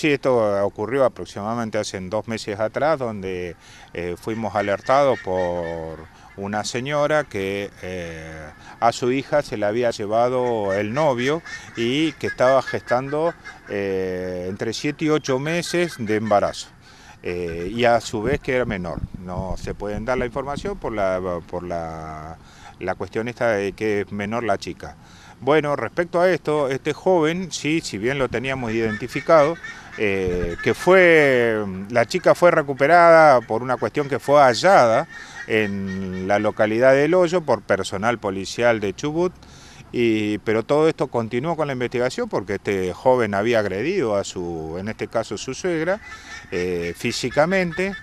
Sí, esto ocurrió aproximadamente hace dos meses atrás, donde eh, fuimos alertados por una señora que eh, a su hija se le había llevado el novio y que estaba gestando eh, entre 7 y 8 meses de embarazo. y a su vez que era menor. No se pueden dar la información por la, por la, la cuestión esta de que es menor la chica. Bueno, respecto a esto, este joven, sí, si bien lo teníamos identificado, eh, que fue, la chica fue recuperada por una cuestión que fue hallada en la localidad de El Hoyo por personal policial de Chubut, pero todo esto continuó con la investigación porque este joven había agredido a su, en este caso su suegra, eh, físicamente,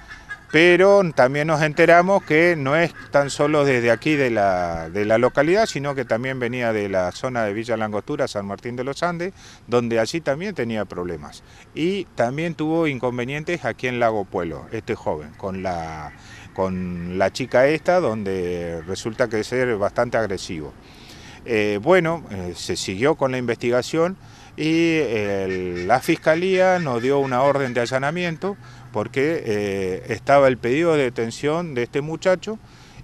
pero también nos enteramos que no es tan solo desde aquí de la, localidad, sino que también venía de la zona de Villa Langostura, San Martín de los Andes, donde allí también tenía problemas. Y también tuvo inconvenientes aquí en Lago Pueblo, este joven, con la, con la chica esta, donde resulta que ser bastante agresivo. Eh, bueno, eh, se siguió con la investigación y eh, la fiscalía nos dio una orden de allanamiento porque eh, estaba el pedido de detención de este muchacho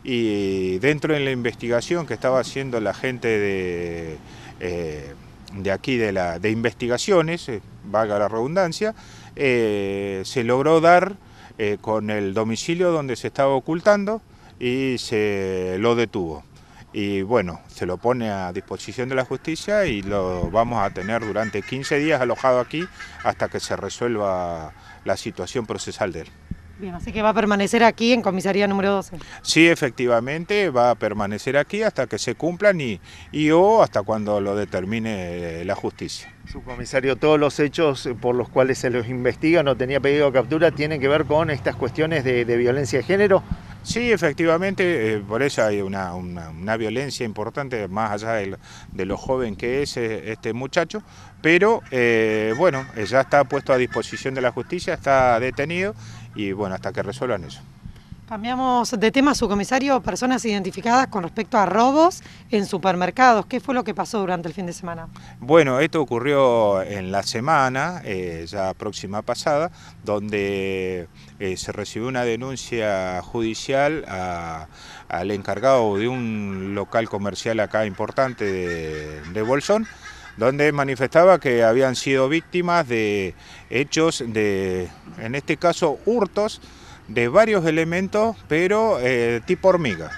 y dentro de la investigación que estaba haciendo la gente de, eh, aquí de, la, investigaciones, vaga valga la redundancia, se logró dar con el domicilio donde se estaba ocultando y se lo detuvo y bueno, se lo pone a disposición de la justicia y lo vamos a tener durante 15 días alojado aquí hasta que se resuelva la situación procesal de él. Bien, así que va a permanecer aquí en comisaría número 12. Sí, efectivamente, va a permanecer aquí hasta que se cumplan y, o hasta cuando lo determine eh, la justicia. Su comisario, todos los hechos eh, por los cuales se los investiga, no tenía pedido de captura, tienen que ver con estas cuestiones de violencia de género. Sí, efectivamente, eh, por eso hay una, violencia importante, más allá de lo, joven que es eh, este muchacho, pero eh, bueno, ya está puesto a disposición de la justicia, está detenido y bueno, hasta que resuelvan eso. Cambiamos de tema, comisario, personas identificadas con respecto a robos en supermercados. ¿Qué fue lo que pasó durante el fin de semana? Bueno, esto ocurrió en la semana, eh, ya próxima pasada, donde eh, se recibió una denuncia judicial al encargado de un local comercial acá importante de, de Bolsón, donde manifestaba que habían sido víctimas de hechos de, en este caso, hurtos, de varios elementos, pero eh, tipo hormiga.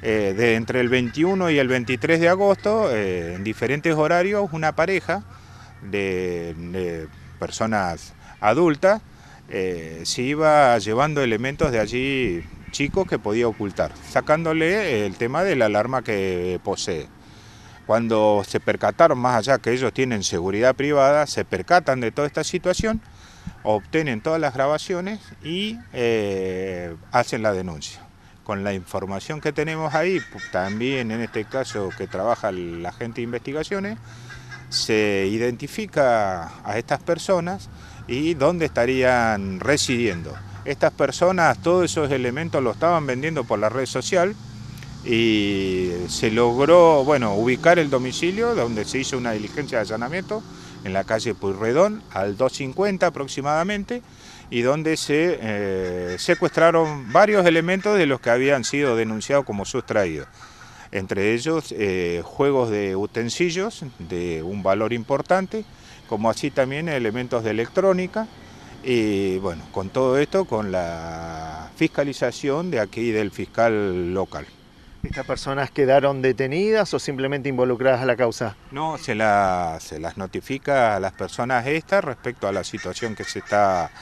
Eh, de entre el 21 y el 23 de agosto, eh, en diferentes horarios, una pareja de, de personas adultas se iba llevando elementos de allí chicos que podía ocultar, sacándole el tema de la alarma que posee cuando se percataron, más allá que ellos tienen seguridad privada, se percatan de toda esta situación obtienen todas las grabaciones y eh, hacen la denuncia. Con la información que tenemos ahí, también en este caso que trabaja la gente de investigaciones, se identifica a estas personas y dónde estarían residiendo. Estas personas, todos esos elementos lo estaban vendiendo por la red social y se logró, bueno, ubicar el domicilio donde se hizo una diligencia de allanamiento en la calle Puyredón, al 250 aproximadamente, y donde se eh, secuestraron varios elementos de los que habían sido denunciados como sustraídos. Entre ellos, eh, juegos de utensilios de un valor importante, como así también elementos de electrónica. Y bueno, con todo esto, con la fiscalización de aquí del fiscal local. ¿Estas personas quedaron detenidas o simplemente involucradas a la causa? No, se, se las notifica a las personas estas respecto a la situación que se está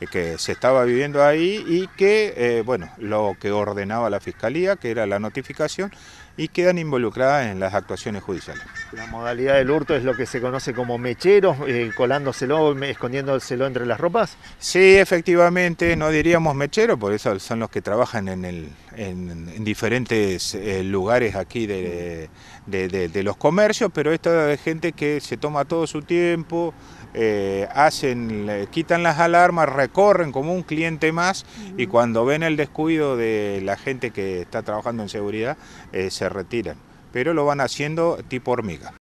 eh, que se estaba viviendo ahí y que, eh, bueno, lo que ordenaba la Fiscalía, que era la notificación, y quedan involucradas en las actuaciones judiciales. La modalidad del hurto es lo que se conoce como mecheros, eh, colándoselo, escondiéndoselo entre las ropas. Sí, efectivamente, no diríamos mechero, por eso son los que trabajan en, diferentes eh, lugares aquí de, los comercios, pero esto es gente que se toma todo su tiempo. Eh, hacen, quitan las alarmas, recorren como un cliente más y cuando ven el descuido de la gente que está trabajando en seguridad, se se retiran, pero lo van haciendo tipo hormiga.